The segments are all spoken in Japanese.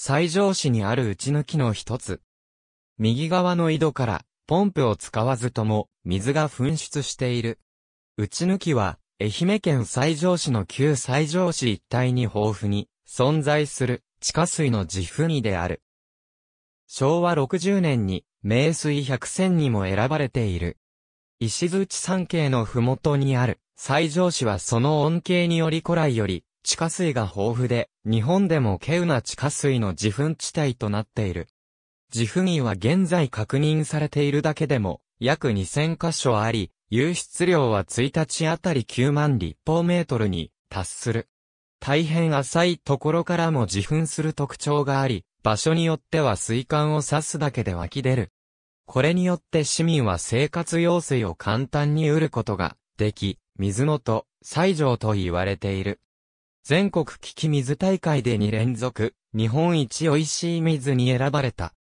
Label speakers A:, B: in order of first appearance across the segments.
A: 西条市にある内抜きの一つ。右側の井戸から、ポンプを使わずとも、水が噴出している。内抜きは、愛媛県西条市の旧西条市一帯に豊富に、存在する、地下水の自噴荷である。昭和60年に、名水百選にも選ばれている。石地山系のふもとにある、西条市はその恩恵により古来より、地下水が豊富で、日本でも稀有な地下水の自噴地帯となっている。自噴井は現在確認されているだけでも、約2000箇所あり、湧出量は1日あたり9万立方メートルに達する。大変浅いところからも自噴する特徴があり、場所によっては水管を刺すだけで湧き出る。これによって市民は生活用水を簡単に得ることができ、水のと、西条と言われている。全国危機水大会で2連続、日本一美味しい水に選ばれた。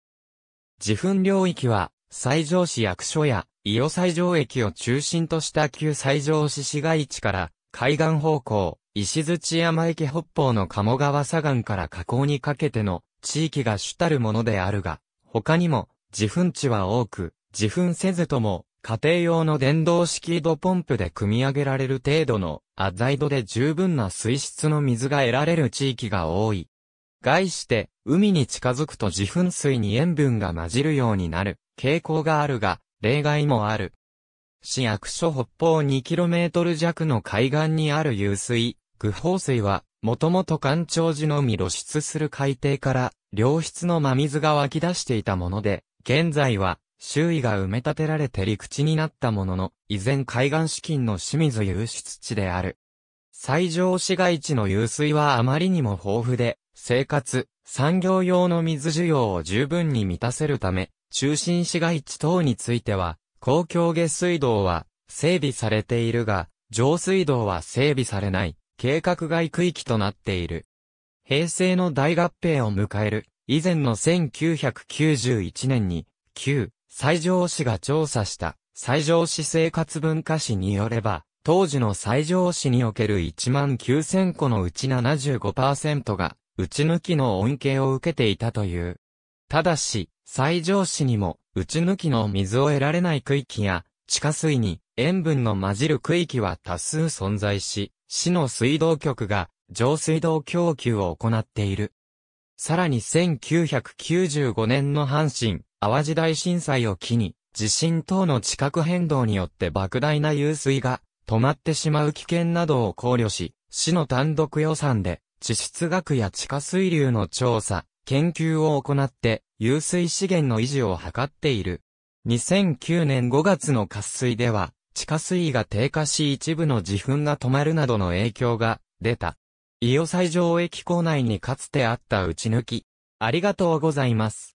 A: 自噴領域は、西条市役所や、伊予西条駅を中心とした旧西条市市街地から、海岸方向、石槌山池北方の鴨川左岸から河口にかけての地域が主たるものであるが、他にも、自噴地は多く、自噴せずとも、家庭用の電動式井戸ポンプで組み上げられる程度のアザイドで十分な水質の水が得られる地域が多い。概して、海に近づくと自噴水に塩分が混じるようになる傾向があるが、例外もある。市役所北方 2km 弱の海岸にある湧水、具放水は、もともと干潮時のみ露出する海底から、良質の真水が湧き出していたもので、現在は、周囲が埋め立てられて陸地になったものの、依然海岸資金の清水湧出地である。最上市街地の湧水はあまりにも豊富で、生活、産業用の水需要を十分に満たせるため、中心市街地等については、公共下水道は整備されているが、上水道は整備されない計画外区域となっている。平成の大合併を迎える以前の1991年に、旧西条市が調査した西条市生活文化史によれば、当時の西条市における1万9000個のうち75%が、打ち抜きの恩恵を受けていたという。ただし、西条市にも、打ち抜きの水を得られない区域や、地下水に塩分の混じる区域は多数存在し、市の水道局が上水道供給を行っている。さらに1995年の阪神、淡路大震災を機に、地震等の地殻変動によって莫大な湧水が止まってしまう危険などを考慮し、市の単独予算で、地質学や地下水流の調査、研究を行って、湧水資源の維持を図っている。2009年5月の渇水では、地下水位が低下し一部の自噴が止まるなどの影響が出た。伊予西条駅構内にかつてあった打ち抜き。ありがとうございます。